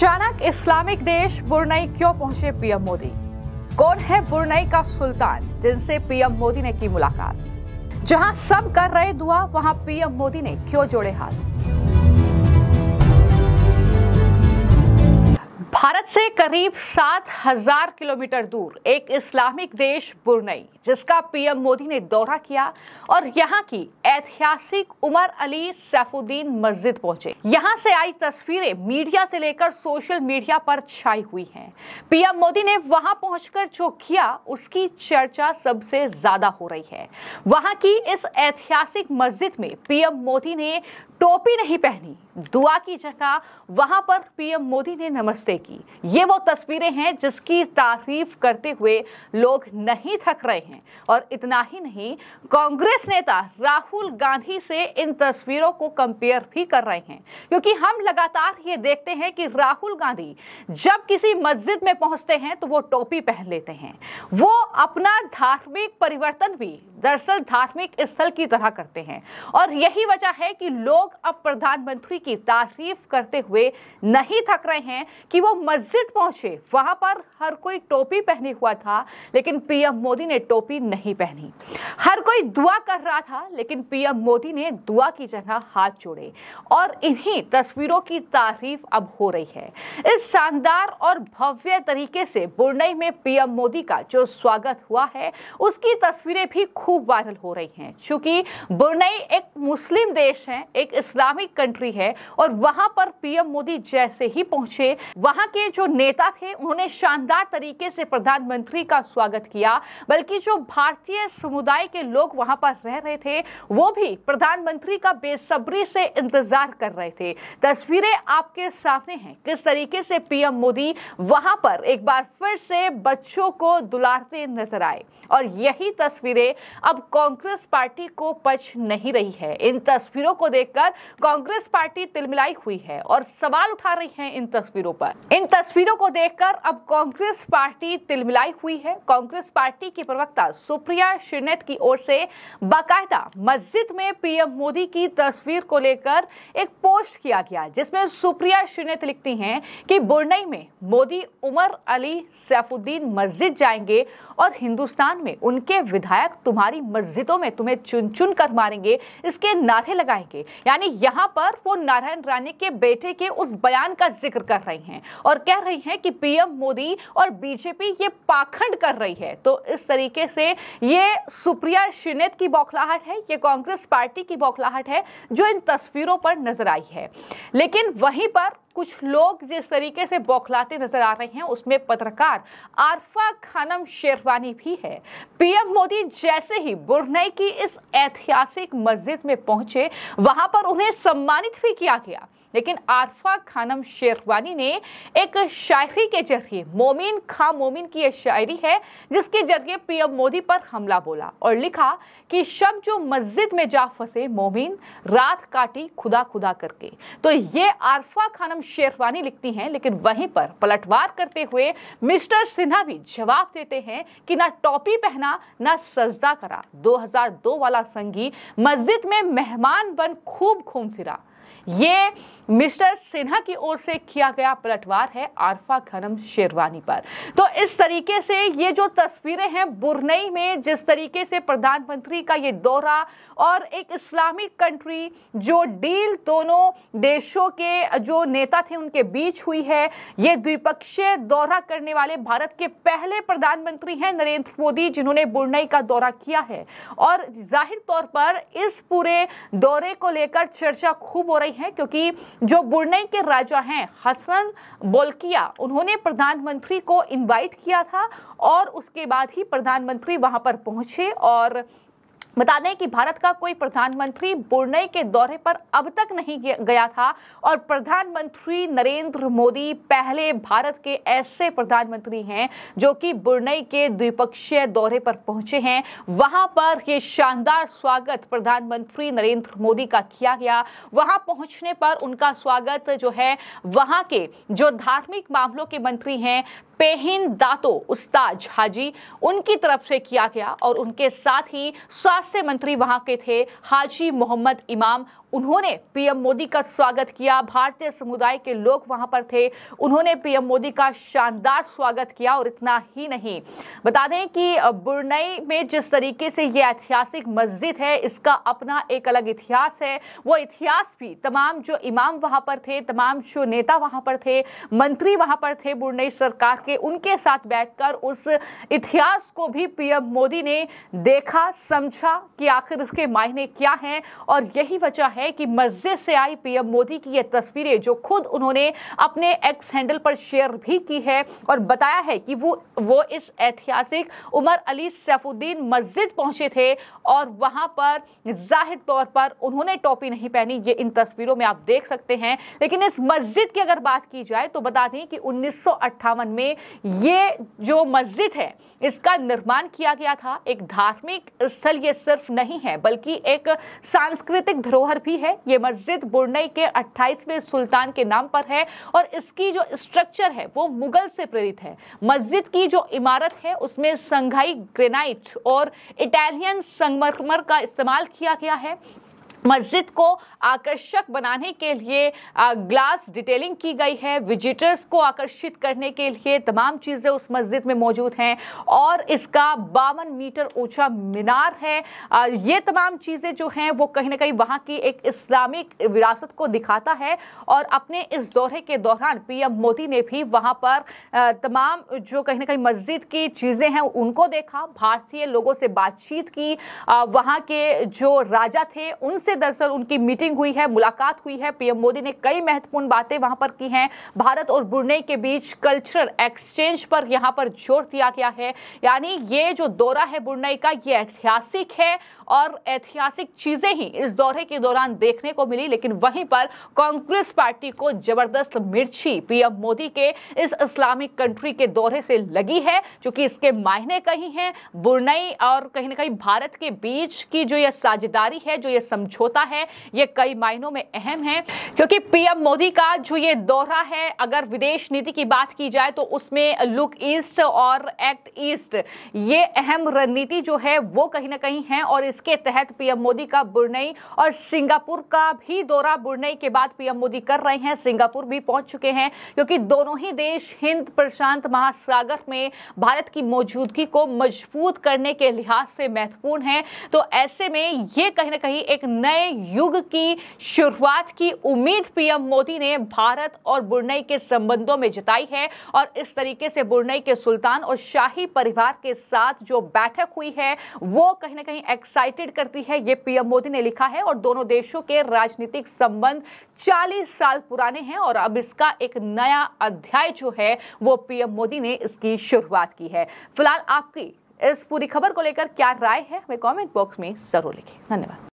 अचानक इस्लामिक देश बुरनई क्यों पहुंचे पीएम मोदी कौन है बुरनई का सुल्तान जिनसे पीएम मोदी ने की मुलाकात जहां सब कर रहे दुआ वहां पीएम मोदी ने क्यों जोड़े हाथ से करीब सात हजार किलोमीटर दूर एक इस्लामिक देश बुरनई जिसका पीएम मोदी ने दौरा किया और यहाँ की ऐतिहासिक उमर अली सैफुद्दीन मस्जिद पहुंचे यहाँ से आई तस्वीरें मीडिया से लेकर सोशल मीडिया पर छाई हुई हैं पीएम मोदी ने वहां पहुंचकर जो किया उसकी चर्चा सबसे ज्यादा हो रही है वहां की इस ऐतिहासिक मस्जिद में पीएम मोदी ने टोपी नहीं पहनी दुआ की जगह वहां पर पीएम मोदी ने नमस्ते की ये वो तस्वीरें हैं जिसकी तारीफ करते हुए लोग नहीं थक रहे हैं और इतना ही नहीं कांग्रेस नेता राहुल गांधी से इन तस्वीरों को कंपेयर भी कर रहे हैं क्योंकि हम लगातार ये देखते हैं कि राहुल गांधी जब किसी मस्जिद में पहुंचते हैं तो वो टोपी पहन लेते हैं वो अपना धार्मिक परिवर्तन भी दरअसल धार्मिक स्थल की तरह करते हैं और यही वजह है कि लोग अब प्रधानमंत्री की तारीफ करते हुए नहीं थक रहे हैं कि वो मस्जिद मस्जिद पहुंचे वहां पर हर कोई टोपी पहने हुआ था लेकिन पीएम मोदी ने टोपी नहीं पहनी हर कोई दुआ कर रहा था लेकिन पीएम मोदी ने दुआ की जगह हाथ जोड़े और इन्हीं तस्वीरों की तारीफ अब हो रही है इस शानदार और भव्य तरीके से बुरनई में पीएम मोदी का जो स्वागत हुआ है उसकी तस्वीरें भी खूब वायरल हो रही हैं चूंकि बुरनई एक मुस्लिम देश है एक इस्लामिक कंट्री है और वहां पर पीएम मोदी जैसे ही पहुंचे वहां के जो नेता थे उन्होंने शानदार तरीके से प्रधानमंत्री का स्वागत किया बल्कि जो भारतीय समुदाय के लोग वहां पर रह रहे थे वो भी प्रधानमंत्री का बेसब्री से इंतजार कर रहे थे तस्वीरें आपके सामने हैं किस तरीके से पीएम मोदी वहां पर एक बार फिर से बच्चों को दुलारते नजर आए और यही तस्वीरें अब कांग्रेस पार्टी को पच नहीं रही है इन तस्वीरों को देखकर कांग्रेस पार्टी तिलमिलाई हुई है और सवाल उठा रही है इन तस्वीरों पर इन तस्वीर तस्वीरों को देखकर अब कांग्रेस पार्टी तिलमिलाई हुई है कांग्रेस पार्टी की प्रवक्ता सुप्रिया श्रीनेत की ओर से बाकायदा मस्जिद में पीएम मोदी की तस्वीर को लेकर एक पोस्ट किया गया जिसमें सुप्रिया श्रीनेत लिखती हैं कि बुरनई में मोदी उमर अली सैफुद्दीन मस्जिद जाएंगे और हिंदुस्तान में उनके विधायक तुम्हारी मस्जिदों में तुम्हें चुन चुन कर मारेंगे इसके नारे लगाएंगे यानी यहाँ पर वो नारायण रानी के बेटे के उस बयान का जिक्र कर रही हैं और कह रहे रहे हैं कि पीएम मोदी और बीजेपी ये पाखंड कर रही है तो इस तरीके से ये सुप्रिया शिनेत की बौखलाहट है ये कांग्रेस पार्टी की बौखलाहट है जो इन तस्वीरों पर नजर आई है लेकिन वहीं पर कुछ लोग जिस तरीके से बौखलाते नजर आ रहे हैं उसमें पत्रकार आरफा खानम शेरवानी भी है पीएम मोदी जैसे ही बुरनई की इस ऐतिहासिक मस्जिद में पहुंचे वहां पर उन्हें सम्मानित भी किया गया लेकिन आरफा खानम शेरवानी ने एक शायरी के जरिए मोमिन खां मोमिन की यह शायरी है जिसके जरिए पीएम मोदी पर हमला बोला और लिखा कि शब जो मस्जिद में जा फंसे मोमिन रात काटी खुदा खुदा करके तो ये आरफा खानम शेरवानी लिखती हैं लेकिन वहीं पर पलटवार करते हुए मिस्टर सिन्हा भी जवाब देते हैं कि ना टॉपी पहना ना सजदा करा 2002 वाला संगी मस्जिद में मेहमान बन खूब घूम फिरा ये मिस्टर सिन्हा की ओर से किया गया पलटवार है आरफा खनम शेरवानी पर तो इस तरीके से ये जो तस्वीरें हैं बुरनई में जिस तरीके से प्रधानमंत्री का ये दौरा और एक इस्लामिक कंट्री जो डील दोनों देशों के जो नेता थे उनके बीच हुई है ये द्विपक्षीय दौरा करने वाले भारत के पहले प्रधानमंत्री हैं नरेंद्र मोदी जिन्होंने बुरनई का दौरा किया है और जाहिर तौर पर इस पूरे दौरे को लेकर चर्चा खूब हो रही है हैं क्योंकि जो बुरनई के राजा हैं हसन बोलकिया उन्होंने प्रधानमंत्री को इनवाइट किया था और उसके बाद ही प्रधानमंत्री वहां पर पहुंचे और बता दें कि भारत का कोई प्रधानमंत्री बुरनई के दौरे पर अब तक नहीं गया था और प्रधानमंत्री नरेंद्र मोदी पहले भारत के ऐसे प्रधानमंत्री हैं जो कि बुरनई के द्विपक्षीय दौरे पर पहुंचे हैं वहां पर ये शानदार स्वागत प्रधानमंत्री नरेंद्र मोदी का किया गया वहां पहुंचने पर उनका स्वागत जो है वहां के जो धार्मिक मामलों के मंत्री हैं पेहिन दातो उस्ताज हाजी उनकी तरफ से किया गया और उनके साथ ही स्वास्थ्य मंत्री वहां के थे हाजी मोहम्मद इमाम उन्होंने पीएम मोदी का स्वागत किया भारतीय समुदाय के लोग वहां पर थे उन्होंने पीएम मोदी का शानदार स्वागत किया और इतना ही नहीं बता दें कि बुरनई में जिस तरीके से यह ऐतिहासिक मस्जिद है इसका अपना एक अलग इतिहास है वो इतिहास भी तमाम जो इमाम वहां पर थे तमाम जो नेता वहां पर थे मंत्री वहां पर थे बुरनई सरकार के उनके साथ बैठकर उस इतिहास को भी पीएम मोदी ने देखा समझा कि आखिर उसके मायने क्या हैं और यही वजह है है कि मस्जिद से आई पीएम मोदी की ये तस्वीरें जो खुद उन्होंने अपने एक्स हैंडल पर शेयर भी की है और बताया है कि वो वो इस ऐतिहासिक उमर अली सैफुद्दीन मस्जिद पहुंचे थे और वहां पर जाहिर तौर पर उन्होंने टोपी नहीं पहनी ये इन तस्वीरों में आप देख सकते हैं लेकिन इस मस्जिद की अगर बात की जाए तो बता दें कि उन्नीस में ये जो मस्जिद है इसका निर्माण किया गया था एक धार्मिक स्थल ये सिर्फ नहीं है बल्कि एक सांस्कृतिक धरोहर भी भी है ये मस्जिद बुरनई के 28वें सुल्तान के नाम पर है और इसकी जो स्ट्रक्चर है वो मुगल से प्रेरित है मस्जिद की जो इमारत है उसमें संघाई ग्रेनाइट और इटालियन संगमरमर का इस्तेमाल किया गया है मस्जिद को आकर्षक बनाने के लिए ग्लास डिटेलिंग की गई है विजिटर्स को आकर्षित करने के लिए तमाम चीज़ें उस मस्जिद में मौजूद हैं और इसका बावन मीटर ऊंचा मीनार है ये तमाम चीज़ें जो हैं वो कहीं ना कहीं वहाँ की एक इस्लामिक विरासत को दिखाता है और अपने इस दौरे के दौरान पीएम मोदी ने भी वहाँ पर तमाम जो कहीं ना कहीं मस्जिद की चीज़ें हैं उनको देखा भारतीय लोगों से बातचीत की वहाँ के जो राजा थे उनसे से दरअसल उनकी मीटिंग हुई है मुलाकात हुई है पीएम मोदी ने कई महत्वपूर्ण बातें वहां पर की हैं भारत और ब्रुनेई के बीच कल्चरल एक्सचेंज पर यहां पर जोर दिया गया है यानी ये जो दौरा है ब्रुनेई का ये ऐतिहासिक है और ऐतिहासिक चीजें ही इस दौरे के दौरान देखने को मिली लेकिन वहीं पर कांग्रेस पार्टी को जबरदस्त मिर्ची पीएम मोदी के इस इस्लामिक कंट्री के दौरे से लगी है क्योंकि इसके मायने कहीं हैं ब्रुनई और कहीं ना कहीं भारत के बीच की जो यह साझेदारी है जो यह समझौता समझौता है ये कई मायनों में अहम है क्योंकि पीएम मोदी का जो ये दौरा है अगर विदेश नीति की बात की जाए तो उसमें लुक ईस्ट और एक्ट ईस्ट ये अहम रणनीति जो है वो कहीं ना कहीं है और इसके तहत पीएम मोदी का बुरनई और सिंगापुर का भी दौरा बुरनई के बाद पीएम मोदी कर रहे हैं सिंगापुर भी पहुंच चुके हैं क्योंकि दोनों ही देश हिंद प्रशांत महासागर में भारत की मौजूदगी को मजबूत करने के लिहाज से महत्वपूर्ण है तो ऐसे में ये कहीं ना कहीं एक नए नए युग की शुरुआत की उम्मीद पीएम मोदी ने भारत और बुरनई के संबंधों में जताई है और इस तरीके से बुरनई के सुल्तान और शाही परिवार के साथ जो बैठक हुई है वो कहीं ना कहीं एक्साइटेड करती है ये पीएम मोदी ने लिखा है और दोनों देशों के राजनीतिक संबंध चालीस साल पुराने हैं और अब इसका एक नया अध्याय जो है वो पीएम मोदी ने इसकी शुरुआत की है फिलहाल आपकी इस पूरी खबर को लेकर क्या राय है हमें कमेंट बॉक्स में जरूर लिखें धन्यवाद